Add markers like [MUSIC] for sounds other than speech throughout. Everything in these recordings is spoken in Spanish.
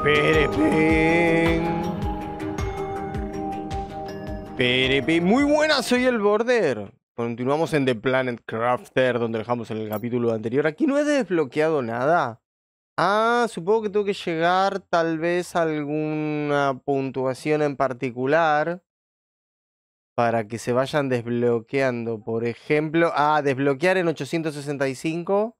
Perepe, Muy buena, soy el Border. Continuamos en The Planet Crafter, donde dejamos el capítulo anterior. Aquí no he desbloqueado nada. Ah, supongo que tengo que llegar tal vez a alguna puntuación en particular para que se vayan desbloqueando. Por ejemplo, ah, desbloquear en 865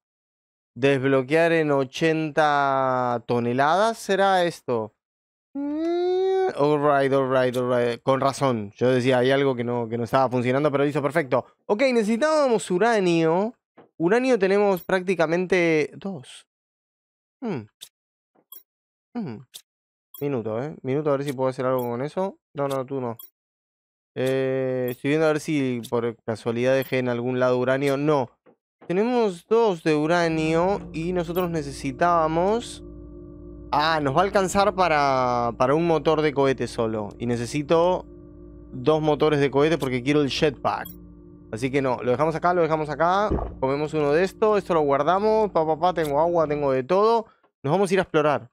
Desbloquear en 80 toneladas será esto. Mm, alright, alright, alright. Con razón. Yo decía, hay algo que no, que no estaba funcionando, pero hizo perfecto. Ok, necesitábamos uranio. Uranio tenemos prácticamente dos. Hmm. Hmm. Minuto, ¿eh? Minuto a ver si puedo hacer algo con eso. No, no, tú no. Eh, estoy viendo a ver si por casualidad dejé en algún lado uranio. No. Tenemos dos de uranio y nosotros necesitábamos... Ah, nos va a alcanzar para, para un motor de cohete solo. Y necesito dos motores de cohete porque quiero el jetpack. Así que no, lo dejamos acá, lo dejamos acá. Comemos uno de esto, esto lo guardamos. Papá, papá, tengo agua, tengo de todo. Nos vamos a ir a explorar.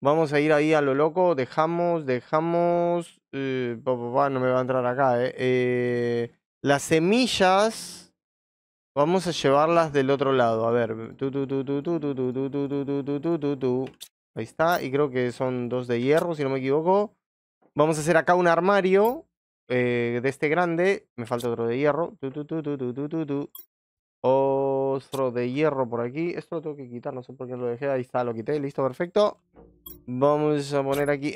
Vamos a ir ahí a lo loco. Dejamos, dejamos... Eh, papá, no me va a entrar acá, eh, eh las semillas... Vamos a llevarlas del otro lado. A ver. Ahí está. Y creo que son dos de hierro, si no me equivoco. Vamos a hacer acá un armario de este grande. Me falta otro de hierro. Otro de hierro por aquí. Esto lo tengo que quitar, no sé por qué lo dejé. Ahí está, lo quité. Listo, perfecto. Vamos a poner aquí...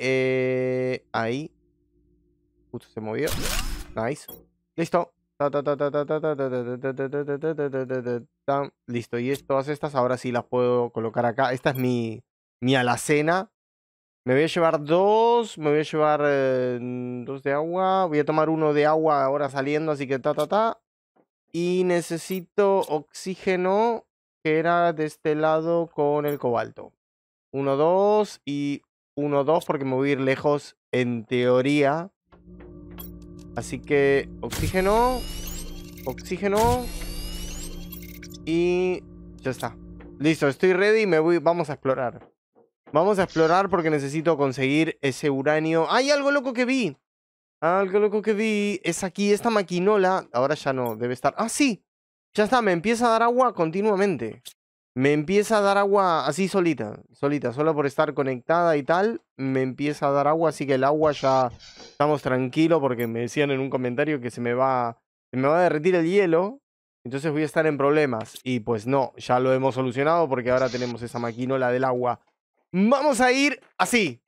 ahí. Justo se movió. Nice. Listo. Listo, y todas estas ahora sí las puedo colocar acá. Esta es mi, mi alacena. Me voy a llevar dos, me voy a llevar dos de agua. Voy a tomar uno de agua ahora saliendo, así que ta, ta, ta. Y necesito oxígeno, que era de este lado con el cobalto. Uno, dos y uno, dos, porque me voy a ir lejos en teoría. Así que oxígeno, oxígeno y ya está. Listo, estoy ready y me voy. Vamos a explorar. Vamos a explorar porque necesito conseguir ese uranio. ¡Hay algo loco que vi! Algo loco que vi es aquí esta maquinola. Ahora ya no, debe estar... ¡Ah, sí! Ya está, me empieza a dar agua continuamente me empieza a dar agua así solita, solita, solo por estar conectada y tal, me empieza a dar agua, así que el agua ya estamos tranquilos porque me decían en un comentario que se me va, se me va a derretir el hielo, entonces voy a estar en problemas. Y pues no, ya lo hemos solucionado porque ahora tenemos esa maquinola del agua. Vamos a ir así,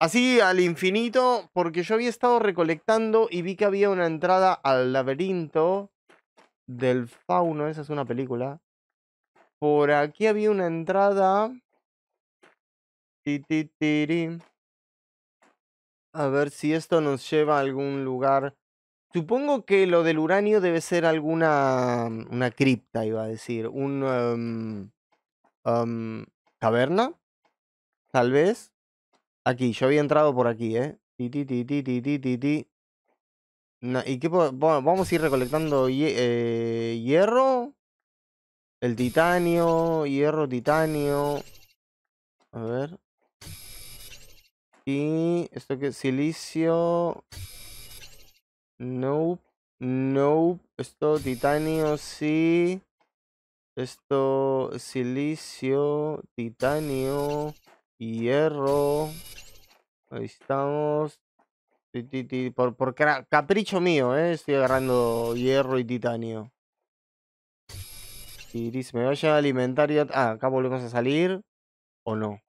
así al infinito, porque yo había estado recolectando y vi que había una entrada al laberinto del fauno, esa es una película. Por aquí había una entrada. A ver si esto nos lleva a algún lugar. Supongo que lo del uranio debe ser alguna. Mm, una cripta, iba a decir. Un. Em, em, ¿Caverna? Tal vez. Aquí, yo había entrado por aquí, ¿eh? No, ¿Y qué? vamos a ir recolectando eh, hierro. El titanio, hierro, titanio. A ver. Y esto que silicio. Nope. Nope. Esto titanio, sí. Esto silicio, titanio, hierro. Ahí estamos. Por, por capricho mío, ¿eh? estoy agarrando hierro y titanio. Si dice, ¿me voy a alimentar y... Ah, acá volvemos a salir. ¿O no?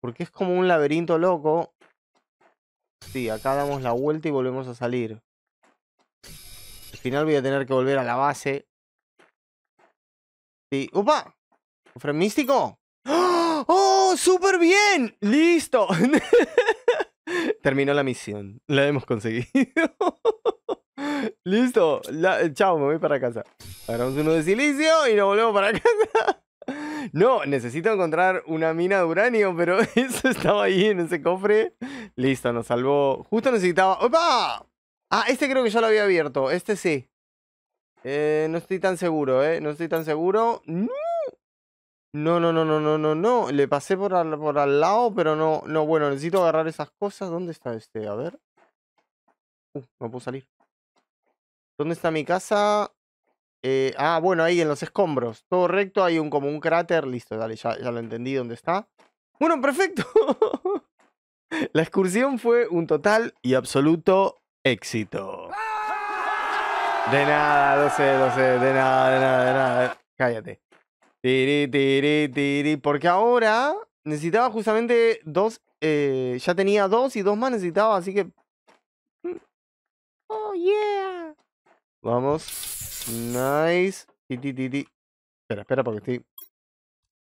Porque es como un laberinto loco. Sí, acá damos la vuelta y volvemos a salir. Al final voy a tener que volver a la base. Sí. ¡Upa! ¿Cofre místico? ¡Oh! ¡Oh! ¡Súper bien! ¡Listo! [LAUGHS] Terminó la misión. La hemos conseguido. [LAUGHS] [LAUGHS] Listo. Eh, chao, me voy para casa. Agarramos uno de silicio y nos volvemos para [LAUGHS] casa. No, necesito encontrar una mina de uranio, pero [LAUGHS] eso estaba ahí en ese cofre. Listo, nos salvó. Justo necesitaba... ¡Opa! Ah, este creo que ya lo había abierto. Este sí. Eh, no estoy tan seguro, ¿eh? No estoy tan seguro. ¡No! No, no, no, no, no, no, Le pasé por al, por al lado, pero no, no. Bueno, necesito agarrar esas cosas. ¿Dónde está este? A ver. Uh, no puedo salir. ¿Dónde está mi casa? Eh, ah, bueno, ahí en los escombros. Todo recto, hay un como un cráter. Listo, dale, ya, ya lo entendí dónde está. Bueno, perfecto. [LAUGHS] La excursión fue un total y absoluto éxito. De nada, no sé, no sé, de nada, de nada, de nada. Cállate. Tiri, tiri, tiri. Porque ahora necesitaba justamente dos. Eh, ya tenía dos y dos más necesitaba, así que. Mm. Oh, yeah. Vamos. Nice. Espera, espera, porque estoy.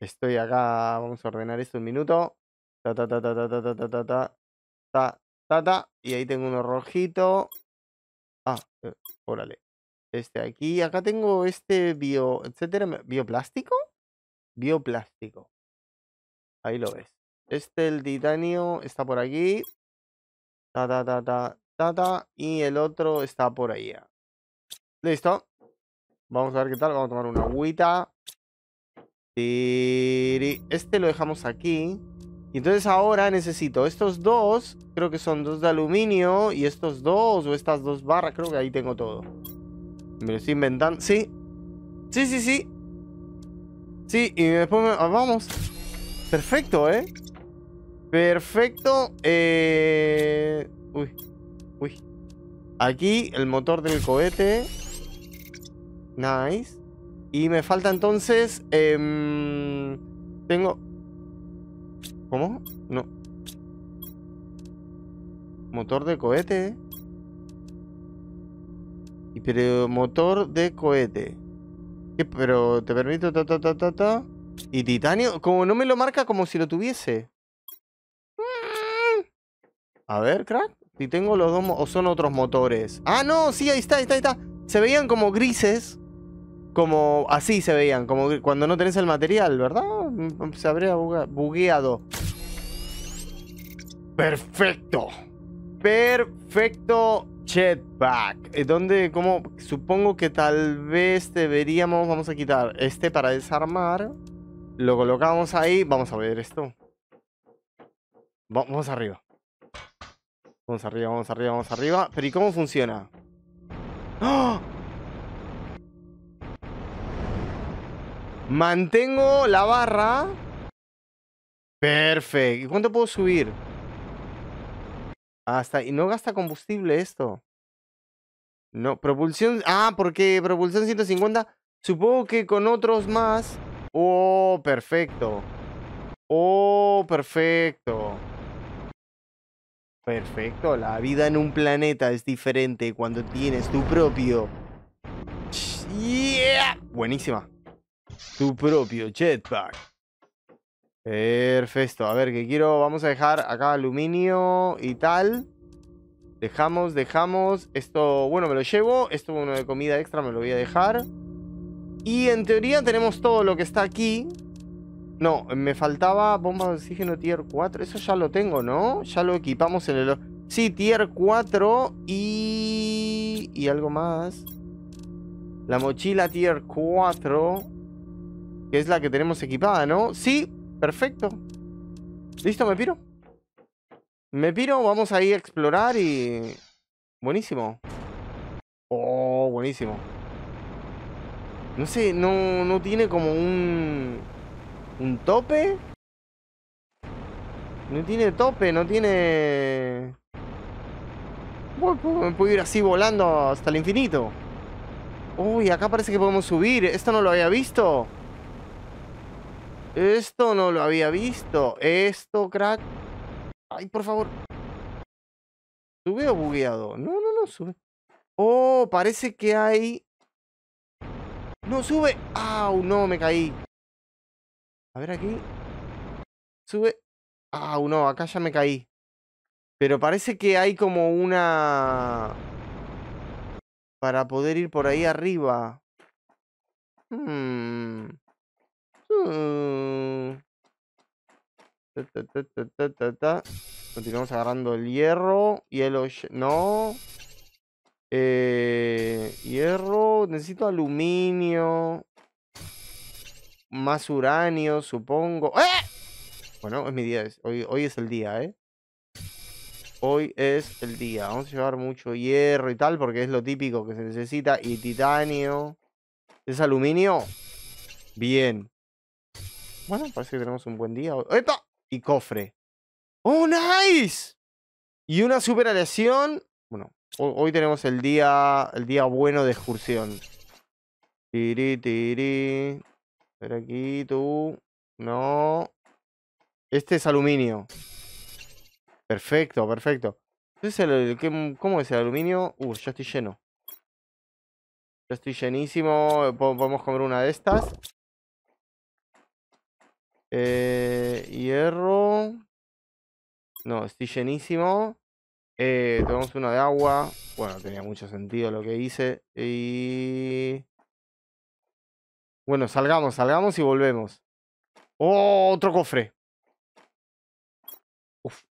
Estoy acá. Vamos a ordenar esto un minuto. Ta, ta, ta, ta, ta, ta, ta, ta, ta. Ta, Y ahí tengo uno rojito. Ah, órale. Este aquí. Acá tengo este bio. etcétera. ¿Bioplástico? Bioplástico. Ahí lo ves. Este, el titanio, está por aquí. Ta, ta, ta, ta, ta, ta. Y el otro está por allá. Listo. Vamos a ver qué tal. Vamos a tomar una agüita. Este lo dejamos aquí. Y entonces ahora necesito estos dos. Creo que son dos de aluminio. Y estos dos. O estas dos barras. Creo que ahí tengo todo. Me lo estoy inventando. Sí. Sí, sí, sí. Sí, y después me... Ah, vamos. Perfecto, ¿eh? Perfecto. Eh, uy. Uy. Aquí el motor del cohete. Nice. Y me falta entonces... Em, tengo... ¿Cómo? No. Motor de cohete. Y pero motor de cohete. ¿Qué, pero te permito ta ta ta Y titanio, como no me lo marca como si lo tuviese. A ver, crack. Si tengo los dos o son otros motores. Ah, no, sí, ahí está, ahí está, ahí está. Se veían como grises como así se veían, como cuando no tenés el material, ¿verdad? Se habría bugueado. Perfecto. Perfecto jetpack. Eh, ¿Dónde, cómo? Supongo que tal vez deberíamos, vamos a quitar este para desarmar. Lo colocamos ahí, vamos a ver esto. vamos arriba. Vamos arriba, vamos arriba, vamos arriba. Pero ¿y cómo funciona? ¡Oh! Mantengo la barra. Perfecto. ¿Y cuánto puedo subir? Hasta... Y no gasta combustible esto. No, propulsión... Ah, porque propulsión 150... Supongo que con otros más... Oh, perfecto. Oh, perfecto. Perfecto. La vida en un planeta es diferente cuando tienes tu propio... Yeah. Buenísima tu propio jetpack. Perfecto. A ver, que quiero... Vamos a dejar acá aluminio y tal. Dejamos, dejamos. Esto, bueno, me lo llevo. Esto, bueno, de comida extra me lo voy a dejar. Y en teoría tenemos todo lo que está aquí. No, me faltaba bomba de oxígeno tier 4. Eso ya lo tengo, ¿no? Ya lo equipamos en el... Sí, tier 4 y... Y algo más. La mochila tier 4. Que es la que tenemos equipada, ¿no? Sí, perfecto. ¿Listo? ¿Me piro? Me piro, vamos a ir a explorar y... Buenísimo. Oh, buenísimo. No sé, no, no tiene como un... ¿Un tope? No tiene tope, no tiene... Me puedo ir así volando hasta el infinito. Uy, acá parece que podemos subir. Esto no lo había visto. Esto no lo había visto. Esto, crack. Ay, por favor. ¿Sube o bugueado? No, no, no, sube. Oh, parece que hay... No, sube. Au, no, me caí. A ver aquí. Sube. Au, no, acá ya me caí. Pero parece que hay como una... Para poder ir por ahí arriba. Hmm. Mm. Continuamos agarrando el hierro. Hielo. No. Eh, hierro. Necesito aluminio. Más uranio, supongo. ¡Eh! Bueno, es mi día. Hoy, hoy es el día, ¿eh? Hoy es el día. Vamos a llevar mucho hierro y tal, porque es lo típico que se necesita. Y titanio. ¿Es aluminio? Bien. Bueno, parece que tenemos un buen día. ¡Epa! Y cofre. ¡Oh, nice! Y una super aleación. Bueno, hoy tenemos el día el día bueno de excursión. Tiri, tiri. A ver aquí, tú. No. Este es aluminio. Perfecto, perfecto. Este el, mm, ¿Cómo es el aluminio? Uh, ya estoy lleno. Ya estoy llenísimo. Podemos comer una de estas. Eh, hierro. No, estoy llenísimo. Eh, tomamos una de agua. Bueno, tenía mucho sentido lo que hice. Y... Bueno, salgamos, salgamos y volvemos. ¡Oh! Otro cofre.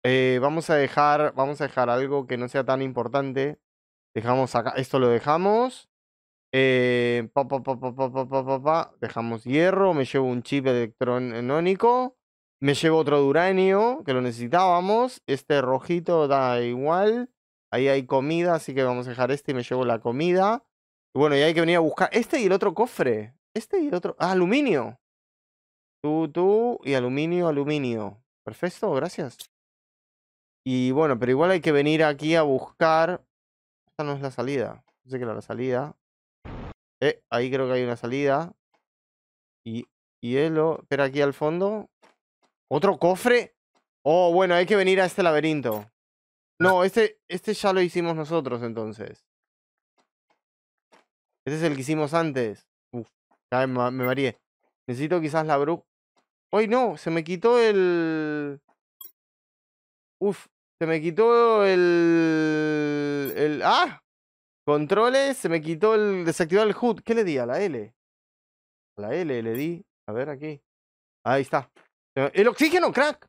Eh, vamos a dejar. Vamos a dejar algo que no sea tan importante. Dejamos acá. Esto lo dejamos. Dejamos hierro, me llevo un chip electrónico, me llevo otro de uranio, que lo necesitábamos. Este rojito da igual. Ahí hay comida, así que vamos a dejar este y me llevo la comida. bueno, y hay que venir a buscar este y el otro cofre. Este y el otro. Ah, aluminio. Tú, tú y aluminio, aluminio. Perfecto, gracias. Y bueno, pero igual hay que venir aquí a buscar. Esta no es la salida. sé que era la salida. Eh, ahí creo que hay una salida. Y hielo. Espera, aquí al fondo. ¿Otro cofre? Oh, bueno, hay que venir a este laberinto. No, este, este ya lo hicimos nosotros entonces. Este es el que hicimos antes. Uf, ya me, me Necesito quizás la bru. ¡Ay, no! Se me quitó el... Uf, se me quitó el... el... ¡Ah! Controles, se me quitó el desactivar el HUD. ¿Qué le di? A la L. A la L le di. A ver aquí. Ahí está. El oxígeno, crack.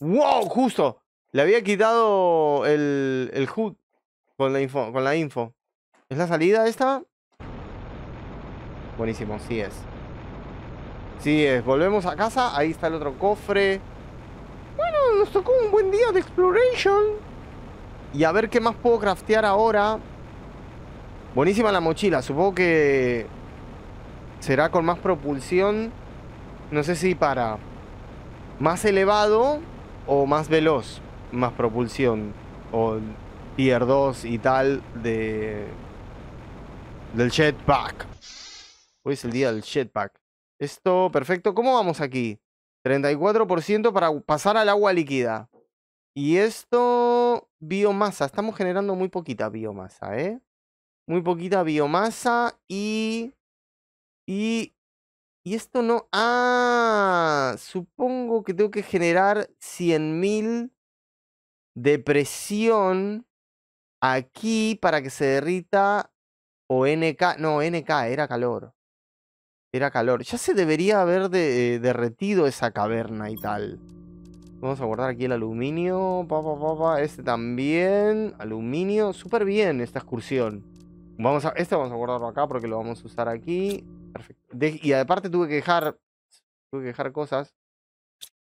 ¡Wow! Justo. Le había quitado el, HUD con la, info, con la info. ¿Es la salida esta? Buenísimo, sí es. Sí es. Volvemos a casa. Ahí está el otro cofre. Bueno, nos tocó un buen día de exploration. Y a ver qué más puedo craftear ahora. Buenísima la mochila. Supongo que será con más propulsión. No sé si para más elevado o más veloz. Más propulsión. O tier 2 y tal de del jetpack. Hoy es el día del jetpack. Esto, perfecto. ¿Cómo vamos aquí? 34% para pasar al agua líquida. Y esto, biomasa, estamos generando muy poquita biomasa, ¿eh? Muy poquita biomasa y... Y... Y esto no... Ah, supongo que tengo que generar 100.000 de presión aquí para que se derrita o NK. No, NK, era calor. Era calor. Ya se debería haber eh, derretido esa caverna y tal. Vamos a guardar aquí el aluminio. este también. Aluminio. Súper bien esta excursión. Vamos a, este vamos a guardarlo acá porque lo vamos a usar aquí. Perfecto. y aparte tuve que dejar. Tuve que dejar cosas.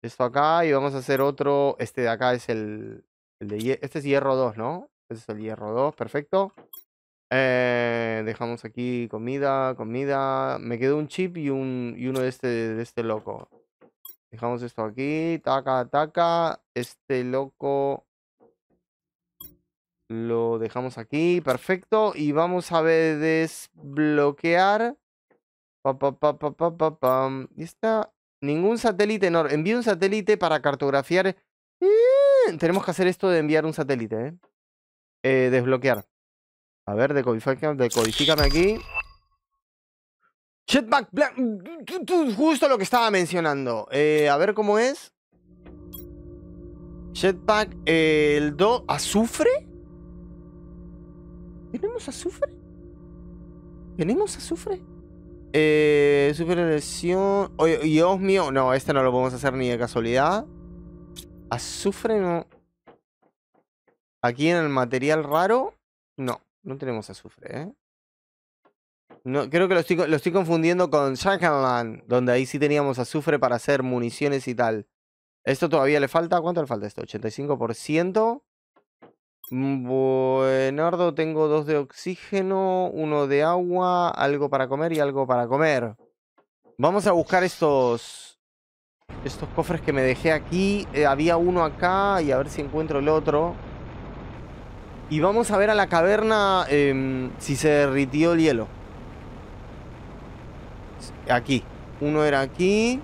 Esto acá. Y vamos a hacer otro. Este de acá es el. el de, este es hierro 2, ¿no? Este es el hierro 2. Perfecto. Eh, dejamos aquí comida, comida. Me quedó un chip y, un, y uno de este, de este loco. Dejamos esto aquí. Taca, taca. Este loco lo dejamos aquí. Perfecto. Y vamos a ver desbloquear. Pa, pa, pa, Y está. Ningún satélite. No, envío un satélite para cartografiar. Eh, tenemos que hacer esto de enviar un satélite. ¿eh? eh desbloquear. A ver, decodifícame aquí. Jetpack Justo lo que estaba mencionando. Eh, a ver cómo es. Jetpack, eh, el 2. ¿Azufre? ¿Tenemos azufre? ¿Tenemos azufre? Eh, lesión. Dios mío. No, este no lo podemos hacer ni de casualidad. Azufre no. Aquí en el material raro. No, no tenemos azufre, ¿eh? No, creo que lo estoy, confundiendo con Shankanlan, donde ahí sí teníamos azufre para hacer municiones y tal. Esto todavía le falta. ¿Cuánto le falta esto? 85%. Mm, Buenardo, tengo dos de oxígeno, uno de agua, algo para comer y algo para comer. Vamos a buscar estos... Estos cofres que me dejé aquí. Eh, había uno acá y a ver si encuentro el otro. Y vamos a ver a la caverna em, si se derritió el hielo. Aquí. Uno era aquí.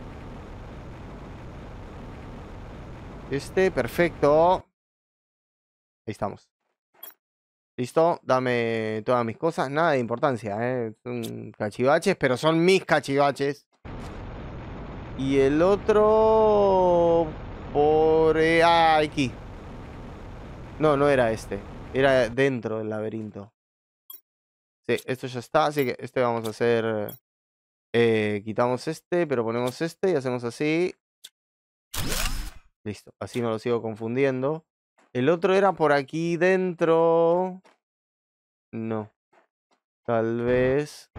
Este, perfecto. Ahí estamos. Listo, dame todas mis cosas. Nada de importancia, ¿eh? Son cachivaches, pero son mis cachivaches. Y el otro... Por... Eh, ah, aquí. No, no era este. Era dentro del laberinto. Sí, esto ya está, así que este vamos a hacer... Eh, quitamos este, pero ponemos este y hacemos así. Listo, así no lo sigo confundiendo. El otro era por aquí dentro. No. Tal vez...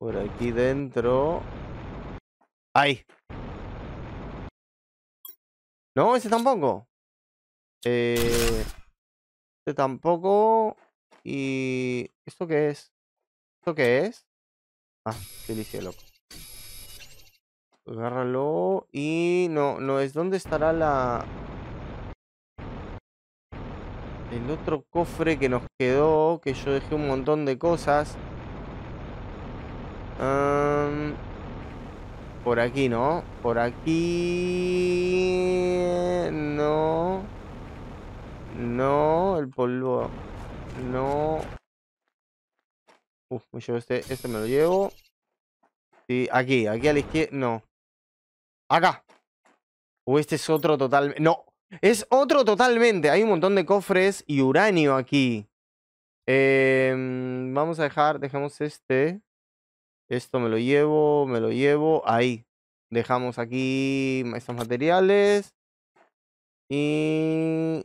Por aquí dentro. ay No, ese tampoco. Eh, este tampoco. ¿Y esto qué es? ¿Esto qué es? Ah, qué dije, loco. Agárralo. Y no, no es dónde estará la... El otro cofre que nos quedó, que yo dejé un montón de cosas. por aquí, ¿no? Por aquí... No. No, el polvo. No, Uf, mucho pues este, este me lo llevo. y aquí, aquí a la izquierda. No. Acá. O este es otro totalmente. No. Es otro totalmente. Hay un montón de cofres y uranio aquí. Em, vamos a dejar, dejamos este. Esto me lo llevo, me lo llevo. Ahí. Dejamos aquí estos materiales. Y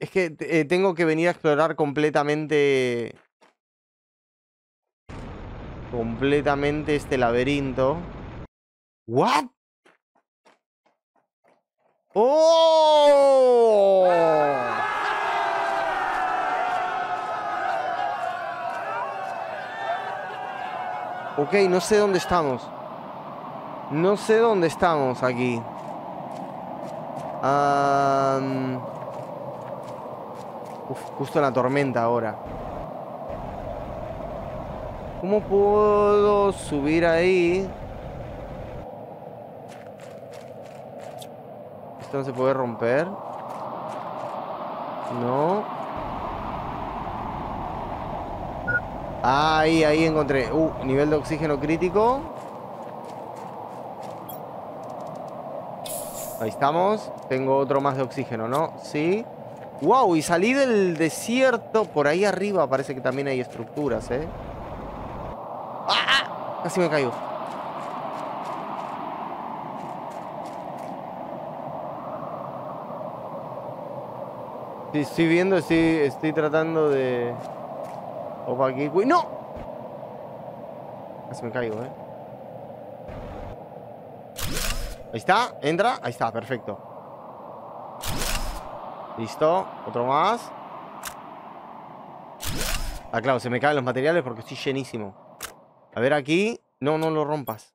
es que eh, tengo que venir a explorar completamente... Completamente este laberinto. ¿What? ¡Oh! Ok, no sé dónde estamos. No sé dónde estamos aquí. Ah Uf, justo la tormenta ahora. ¿Cómo puedo subir ahí? Esto no se puede romper. No. Ahí, ahí encontré. Uh, nivel de oxígeno crítico. Ahí estamos. Tengo otro más de oxígeno, ¿no? Sí. Wow, y salí del desierto. Por ahí arriba parece que también hay estructuras, ¿eh? ¡Ah! ah casi me caigo. Sí, estoy viendo, estoy, estoy tratando de... Opa, aquí... ¡No! Casi me caigo, ¿eh? Ahí está, entra. Ahí está, perfecto. Listo, otro más. Ah, claro, se me caen los materiales porque estoy llenísimo. A ver aquí. No, no lo rompas.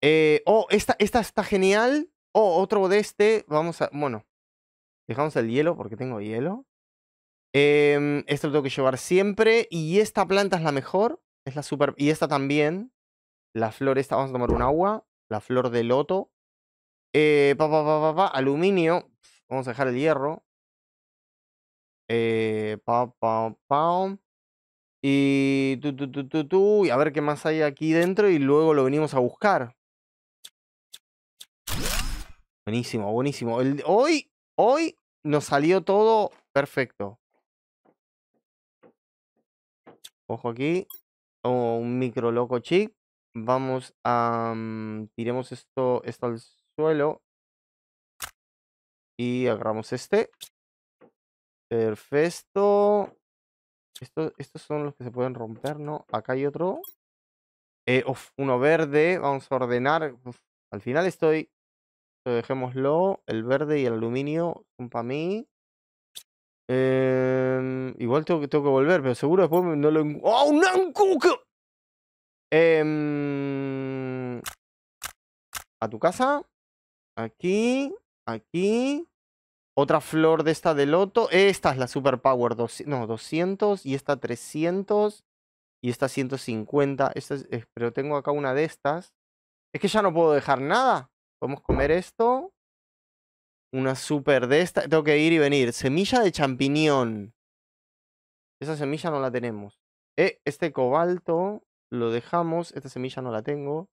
Eh, oh, esta, esta está genial. Oh, otro de este. Vamos a... Bueno. Dejamos el hielo porque tengo hielo. Em, esto lo tengo que llevar siempre. Y esta planta es la mejor. Es la super... Y esta también. La flor esta. Vamos a tomar un agua. La flor de loto. Eh, Aluminio. Vamos a dejar el hierro. Eh, pa, pa, Y tu, tu, y a ver qué más hay aquí dentro y luego lo venimos a buscar. Buenísimo, buenísimo. hoy, hoy nos salió todo perfecto. Ojo aquí. Oh, un micro loco chip. Vamos a... Mm, tiremos esto, esto al suelo. Y agarramos este. Perfecto. Esto, estos son los que se pueden romper, ¿no? Acá hay otro. Eh, uno verde. Vamos a ordenar. al final estoy... Dejémoslo. El verde y el aluminio son para mí. Em, igual tengo que, que volver, pero seguro después no lo... ¡Oh, un Eh, em, a tu casa. Aquí. Aquí. Otra flor de esta de loto. Esta es la Super Power. no, 200. Y esta 300. Y esta 150. Esta eh, pero tengo acá una de estas. Es que ya no puedo dejar nada. Podemos comer esto. Una super de esta. Tengo que ir y venir. Semilla de champiñón. Esa semilla no la tenemos. Eh, este cobalto lo dejamos. Esta semilla no la tengo.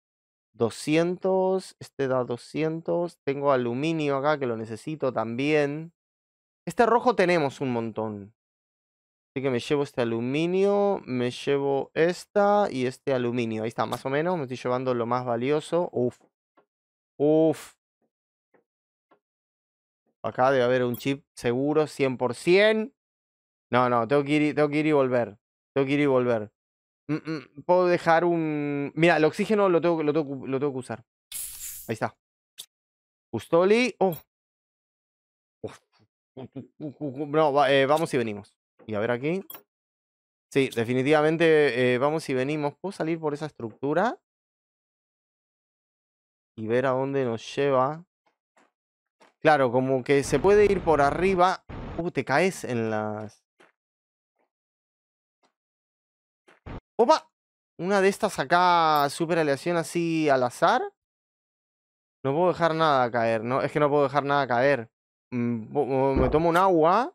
200, este da 200, tengo aluminio acá que lo necesito también. Este rojo tenemos un montón. Así que me llevo este aluminio, me llevo esta y este aluminio. Ahí está, más o menos, me estoy llevando lo más valioso. Uf, uf. Acá debe haber un chip seguro, 100%. No, no, tengo que ir, tengo que ir y volver. Tengo que ir y volver. Mm, mm, puedo dejar un... Mira, el oxígeno lo tengo, lo que usar. Ahí está. Custoli. Oh. No, eh, vamos y venimos. Y a ver aquí. Sí, definitivamente eh, vamos y venimos. ¿Puedo salir por esa estructura? Y ver a dónde nos lleva. Claro, como que se puede ir por arriba. Uh, te caes en las... Una de estas acá, super aleación así al azar. No puedo dejar nada caer, ¿no? Es que no puedo dejar nada caer. Mm, me tomo un agua.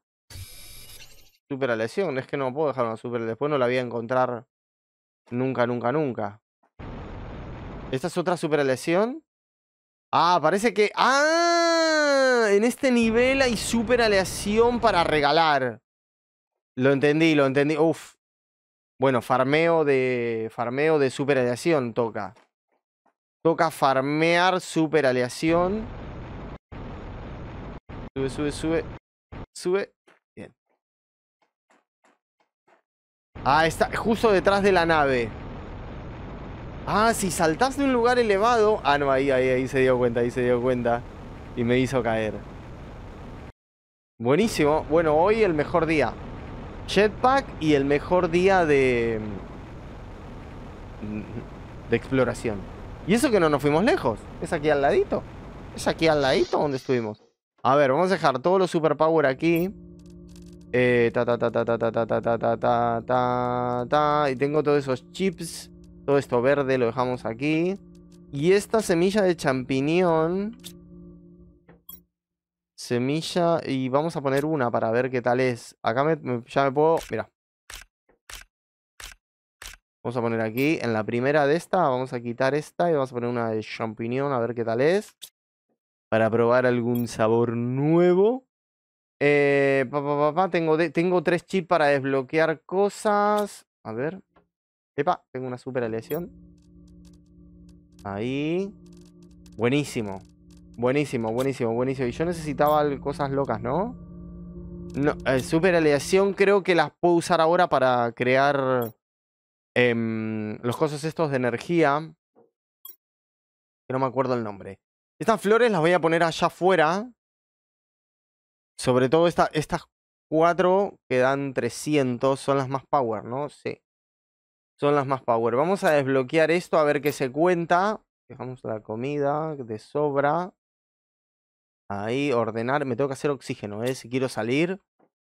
Super aleación. Es que no puedo dejar una super Después no la voy a encontrar nunca, nunca, nunca. Esta es otra super aleación. Ah, parece que... ¡Ah! En este nivel hay super aleación para regalar. Lo entendí, lo entendí. Uf, bueno, farmeo de. Farmeo de superaleación toca. Toca farmear superaleación. Sube, sube, sube. Sube. Bien. Ah, está justo detrás de la nave. Ah, si saltás de un lugar elevado. Ah, no, ahí, ahí, ahí se dio cuenta, ahí se dio cuenta. Y me hizo caer. Buenísimo. Bueno, hoy el mejor día jetpack y el mejor día de... de exploración. Y eso que no nos fuimos lejos. Es aquí al ladito. Es aquí al ladito donde estuvimos. A ver, vamos a dejar todos los superpower aquí. ta, ta, ta, ta, ta, ta, ta, ta, ta, ta, ta, ta. Y tengo todos esos chips. Todo esto verde lo dejamos aquí. Y esta semilla de champiñón... Semilla y vamos a poner una para ver qué tal es. Acá ya me puedo... Mira. Vamos a poner aquí, en la primera de esta, vamos a quitar esta y vamos a poner una de champiñón a ver qué tal es. Para probar algún sabor nuevo. Eh, tengo, tengo tres chips para desbloquear cosas. A ver. Epa, tengo una super aleación. Ahí. Buenísimo. Buenísimo, buenísimo, buenísimo. Y yo necesitaba cosas locas, ¿no? No, eh, super aleación creo que las puedo usar ahora para crear em, los cosas estos de energía. Que no me acuerdo el nombre. Estas flores las voy a poner allá afuera. Sobre todo esta, estas cuatro que dan 300 son las más power, ¿no? Sí. Son las más power. Vamos a desbloquear esto a ver qué se cuenta. Dejamos la comida de sobra. Ahí, ordenar. Me tengo que hacer oxígeno, ¿eh? Si quiero salir,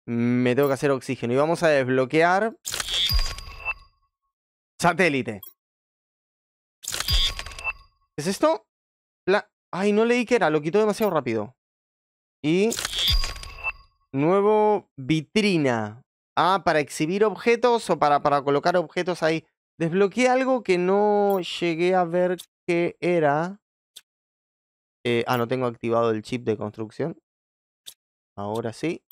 me tengo que hacer oxígeno. Y vamos a desbloquear... Satélite. es esto? Ay, no leí que era. Lo quitó demasiado rápido. Y... Nuevo vitrina. Ah, para exhibir objetos o para, para colocar objetos ahí. Desbloqueé algo que no llegué a ver qué era. Eh, ah, no tengo activado el chip de construcción. Ahora sí.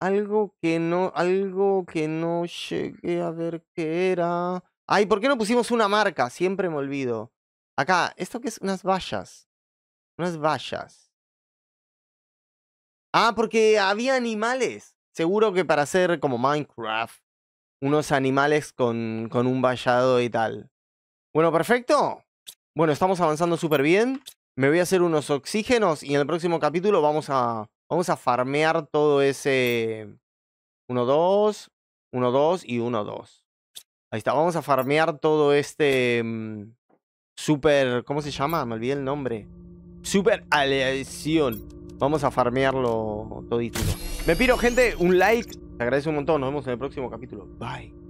Algo que no, algo que no llegué a ver qué era. Ay, ¿por qué no pusimos una marca? Siempre me olvido. Acá, ¿esto qué es? Unas vallas. Unas vallas. Ah, porque había animales. Seguro que para hacer como Minecraft, unos animales con, con un vallado y tal. Bueno, perfecto. Bueno, estamos avanzando súper bien me voy a hacer unos oxígenos y en el próximo capítulo vamos a, vamos a farmear todo ese 1, 2, 1, 2 y 1, 2. Ahí está, vamos a farmear todo este mm, super, ¿cómo se llama? Me olvidé el nombre. Super aleación. Vamos a farmearlo todito. Me piro, gente, un like. Te agradezco un montón. Nos vemos en el próximo capítulo. Bye.